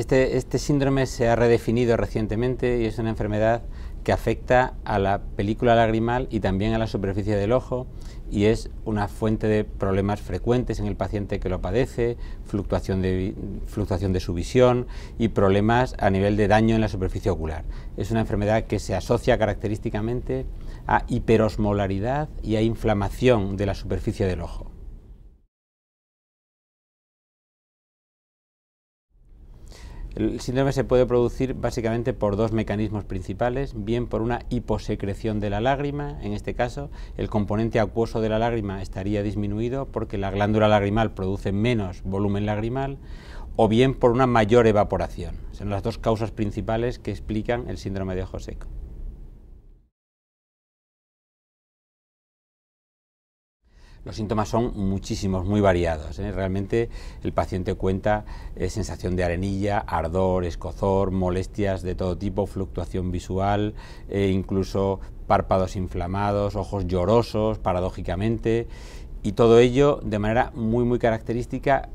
Este, este, síndrome se ha redefinido recientemente y es una enfermedad que afecta a la película lagrimal y también a la superficie del ojo y es una fuente de problemas frecuentes en el paciente que lo padece, de, fluctuación de su visión y problemas a nivel de daño en la superficie ocular. Es una enfermedad que se asocia característicamente a hiperosmolaridad y a inflamación de la superficie del ojo. El síndrome se puede producir básicamente por dos mecanismos principales, bien por una hiposecreción de la lágrima, en este caso el componente acuoso de la lágrima estaría disminuido porque la glándula lagrimal produce menos volumen lagrimal, o bien por una mayor evaporación. Son las dos causas principales que explican el síndrome de ojo seco. Los síntomas son muchísimos, muy variados. ¿eh? Realmente el paciente cuenta eh, sensación de arenilla, ardor, escozor, molestias de todo tipo, fluctuación visual, eh, incluso párpados inflamados, ojos llorosos, paradójicamente, y todo ello de manera muy, muy característica,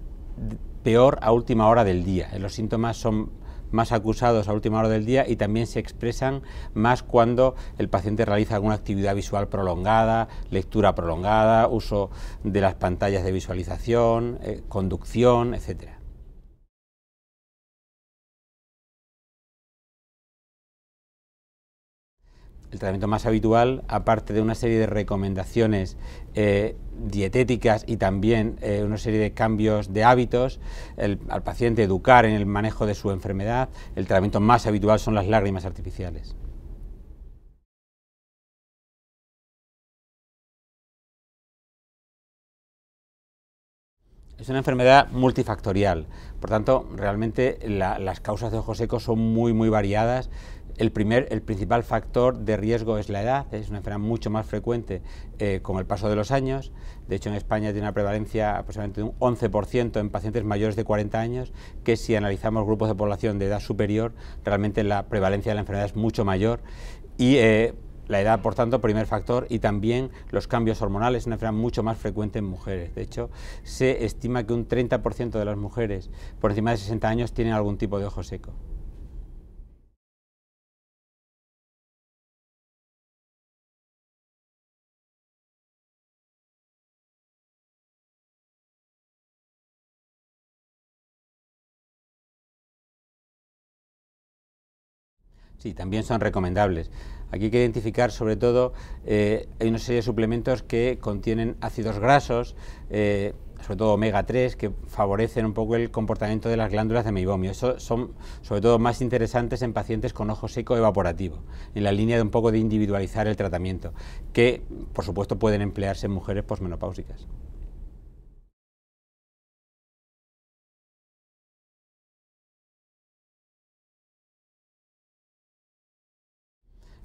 peor a última hora del día. Los síntomas son más acusados a última hora del día y también se expresan más cuando el paciente realiza alguna actividad visual prolongada, lectura prolongada, uso de las pantallas de visualización, eh, conducción, etc. El tratamiento más habitual, aparte de una serie de recomendaciones eh, dietéticas y también eh, una serie de cambios de hábitos, al paciente educar en el manejo de su enfermedad, el tratamiento más habitual son las lágrimas artificiales. Es una enfermedad multifactorial, por tanto, realmente las causas de ojos secos son muy, muy variadas. El, principal factor de riesgo es la edad, es una enfermedad mucho más frecuente eh, con el paso de los años. De hecho, en España tiene una prevalencia aproximadamente de un 11% en pacientes mayores de 40 años, que si analizamos grupos de población de edad superior, realmente la prevalencia de la enfermedad es mucho mayor. Y eh, la edad, por tanto, primer factor, y también los cambios hormonales, es una enfermedad mucho más frecuente en mujeres. De hecho, se estima que un 30% de las mujeres por encima de 60 años tienen algún tipo de ojo seco. Sí, también son recomendables. Aquí hay que identificar sobre todo eh, hay una serie de suplementos que contienen ácidos grasos, eh, sobre todo omega 3, que favorecen un poco el comportamiento de las glándulas de meibomio. Eso son sobre todo más interesantes en pacientes con ojo seco evaporativo, en la línea de un poco de individualizar el tratamiento, que por supuesto pueden emplearse en mujeres posmenopáusicas.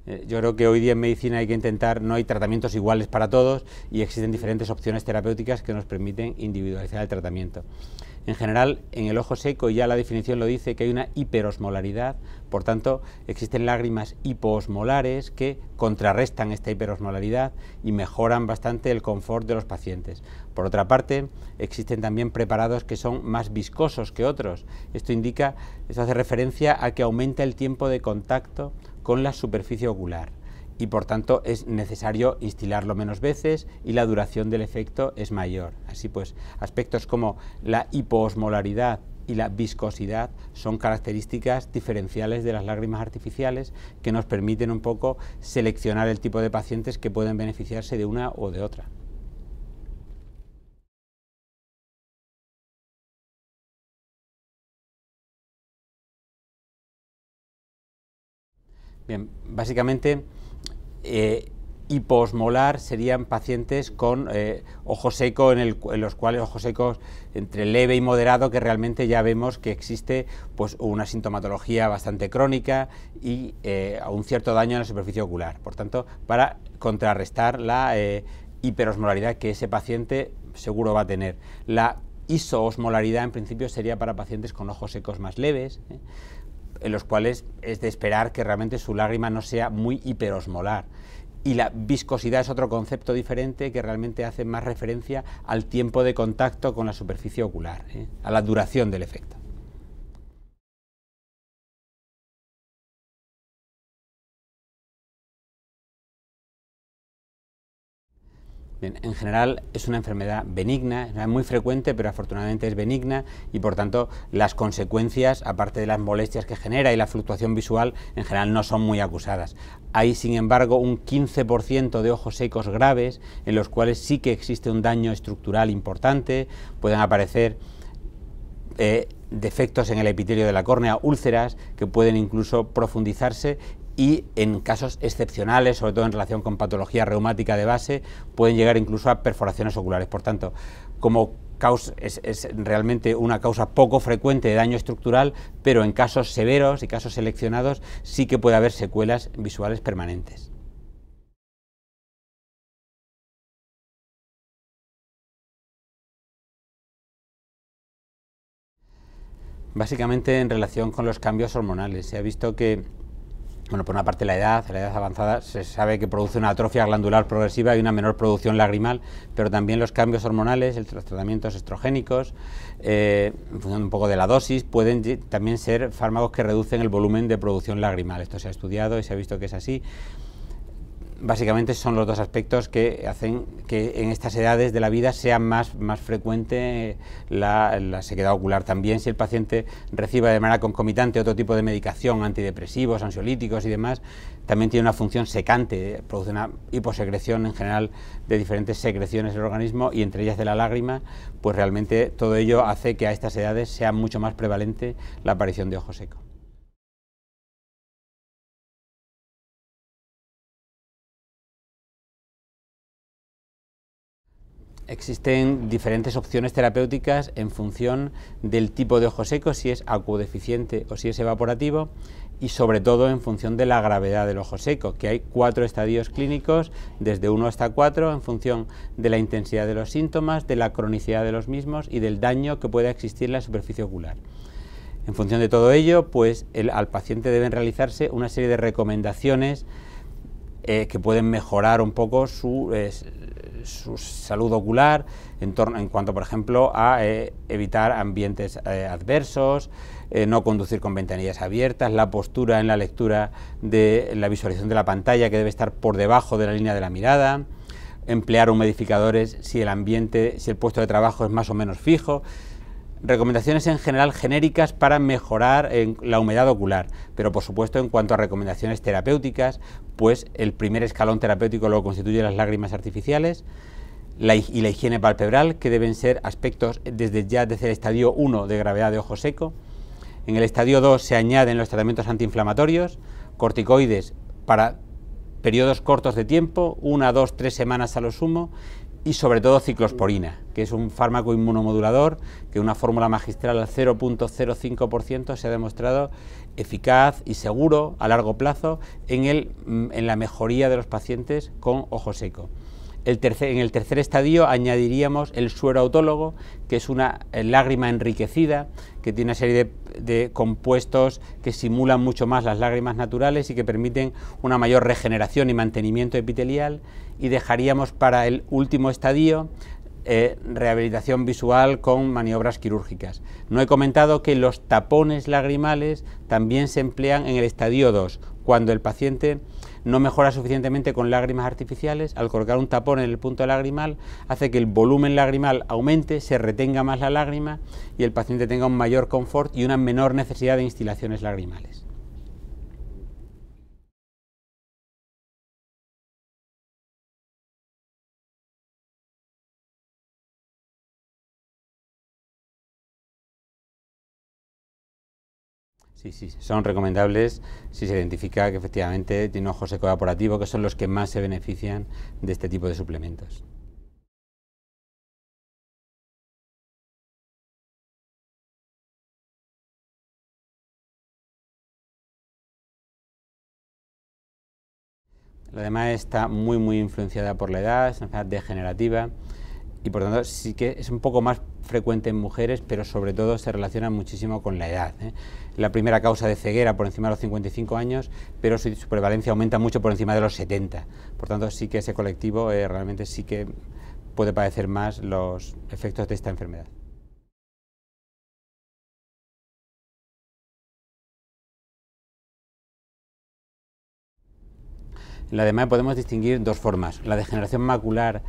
Eh, yo creo que hoy día en medicina hay que intentar, no hay tratamientos iguales para todos y existen diferentes opciones terapéuticas que nos permiten individualizar el tratamiento. En general, en el ojo seco, ya la definición lo dice, que hay una hiperosmolaridad, por tanto, existen lágrimas hiposmolares que contrarrestan esta hiperosmolaridad y mejoran bastante el confort de los pacientes. Por otra parte, existen también preparados que son más viscosos que otros. Esto indica, esto hace referencia a que aumenta el tiempo de contacto con la superficie ocular y por tanto es necesario instilarlo menos veces y la duración del efecto es mayor. Así pues, aspectos como la hipoosmolaridad y la viscosidad son características diferenciales de las lágrimas artificiales que nos permiten un poco seleccionar el tipo de pacientes que pueden beneficiarse de una o de otra. Bien, básicamente eh, hiposmolar serían pacientes con eh, ojo seco, en, los cuales ojos secos entre leve y moderado, que realmente ya vemos que existe pues, una sintomatología bastante crónica y un eh, cierto daño en la superficie ocular. Por tanto, para contrarrestar la hiperosmolaridad que ese paciente seguro va a tener. La isoosmolaridad en principio sería para pacientes con ojos secos más leves en los cuales es de esperar que realmente su lágrima no sea muy hiperosmolar. Y la viscosidad es otro concepto diferente que realmente hace más referencia al tiempo de contacto con la superficie ocular, ¿eh? a la duración del efecto. en general es una enfermedad benigna, es muy frecuente, pero afortunadamente es benigna y por tanto las consecuencias, aparte de las molestias que genera y la fluctuación visual, en general no son muy acusadas. Hay, sin embargo, un 15% de ojos secos graves en los cuales sí que existe un daño estructural importante, pueden aparecer eh, defectos en el epitelio de la córnea, úlceras que pueden incluso profundizarse y en casos excepcionales, sobre todo en relación con patología reumática de base, pueden llegar incluso a perforaciones oculares. Por tanto, como es, realmente una causa poco frecuente de daño estructural, pero en casos severos y casos seleccionados sí que puede haber secuelas visuales permanentes. Básicamente en relación con los cambios hormonales. Se ha visto que bueno, por una parte la edad, la edad avanzada, se sabe que produce una atrofia glandular progresiva y una menor producción lagrimal, pero también los cambios hormonales, los tratamientos estrogénicos, eh, en función un poco de la dosis, pueden también ser fármacos que reducen el volumen de producción lagrimal. Esto se ha estudiado y se ha visto que es así básicamente son los dos aspectos que hacen que en estas edades de la vida sea más, frecuente la, sequedad ocular. También si el paciente recibe de manera concomitante otro tipo de medicación, antidepresivos, ansiolíticos y demás, también tiene una función secante, produce una hiposecreción en general de diferentes secreciones del organismo y entre ellas de la lágrima, pues realmente todo ello hace que a estas edades sea mucho más prevalente la aparición de ojo seco. Existen diferentes opciones terapéuticas en función del tipo de ojo seco, si es acuodeficiente o si es evaporativo, y sobre todo en función de la gravedad del ojo seco, que hay cuatro estadios clínicos, desde uno hasta cuatro, en función de la intensidad de los síntomas, de la cronicidad de los mismos y del daño que pueda existir en la superficie ocular. En función de todo ello, pues al paciente deben realizarse una serie de recomendaciones eh, que pueden mejorar un poco su, su salud ocular, en, torno, cuanto, por ejemplo, a eh, evitar ambientes eh, adversos, eh, no conducir con ventanillas abiertas, la postura en la lectura de la visualización de la pantalla que debe estar por debajo de la línea de la mirada, emplear humedificadores si el ambiente, si el puesto de trabajo es más o menos fijo recomendaciones en general genéricas para mejorar la humedad ocular, pero por supuesto en cuanto a recomendaciones terapéuticas, pues el primer escalón terapéutico lo constituyen las lágrimas artificiales y la higiene palpebral, que deben ser aspectos desde ya desde el estadio 1 de gravedad de ojo seco. En el estadio 2 se añaden los tratamientos antiinflamatorios, corticoides para periodos cortos de tiempo, una, dos, tres semanas a lo sumo, y sobre todo ciclosporina, que es un fármaco inmunomodulador que una fórmula magistral al 0.05% se ha demostrado eficaz y seguro a largo plazo en, el, en la mejoría de los pacientes con ojo seco en el tercer estadio añadiríamos el suero autólogo, que es una eh, lágrima enriquecida, que tiene una serie de, compuestos que simulan mucho más las lágrimas naturales y que permiten una mayor regeneración y mantenimiento epitelial. Y dejaríamos para el último estadio eh, rehabilitación visual con maniobras quirúrgicas. No he comentado que los tapones lagrimales también se emplean en el estadio 2, cuando el paciente no mejora suficientemente con lágrimas artificiales, al colocar un tapón en el punto lagrimal hace que el volumen lagrimal aumente, se retenga más la lágrima y el paciente tenga un mayor confort y una menor necesidad de instilaciones lagrimales. Sí, sí, son recomendables si se identifica que efectivamente tiene un seco evaporativo, que son los que más se benefician de este tipo de suplementos. Lo demás está muy, muy influenciada por la edad, es una enfermedad degenerativa y por tanto sí que es un poco más frecuente en mujeres, pero sobre todo se relaciona muchísimo con la edad. ¿eh? La primera causa de ceguera por encima de los 55 años, pero su, prevalencia aumenta mucho por encima de los 70. Por tanto, sí que ese colectivo eh, realmente sí que puede padecer más los efectos de esta enfermedad. En la podemos distinguir dos formas. La degeneración macular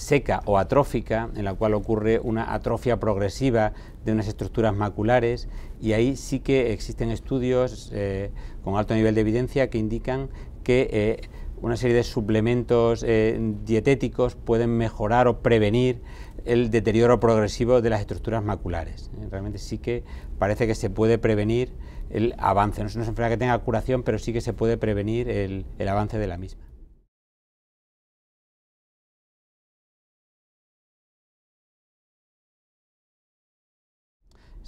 seca o atrófica, en la cual ocurre una atrofia progresiva de unas estructuras maculares y ahí sí que existen estudios eh, con alto nivel de evidencia que indican que eh, una serie de suplementos eh, dietéticos pueden mejorar o prevenir el deterioro progresivo de las estructuras maculares. Realmente sí que parece que se puede prevenir el avance. No es una enfermedad que tenga curación, pero sí que se puede prevenir el avance de la misma.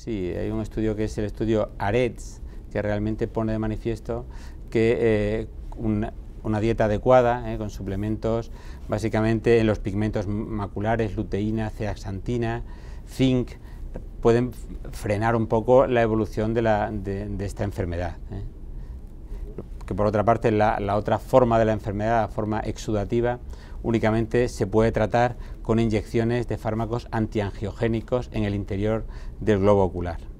Sí, hay un estudio que es el estudio AREDS que realmente pone de manifiesto que eh, una, dieta adecuada, eh, con suplementos, básicamente en los pigmentos maculares, luteína, ceaxantina, zinc, pueden frenar un poco la evolución de, esta enfermedad. Eh que por otra parte la, la otra forma de la enfermedad, la forma exudativa, únicamente se puede tratar con inyecciones de fármacos antiangiogénicos en el interior del globo ocular.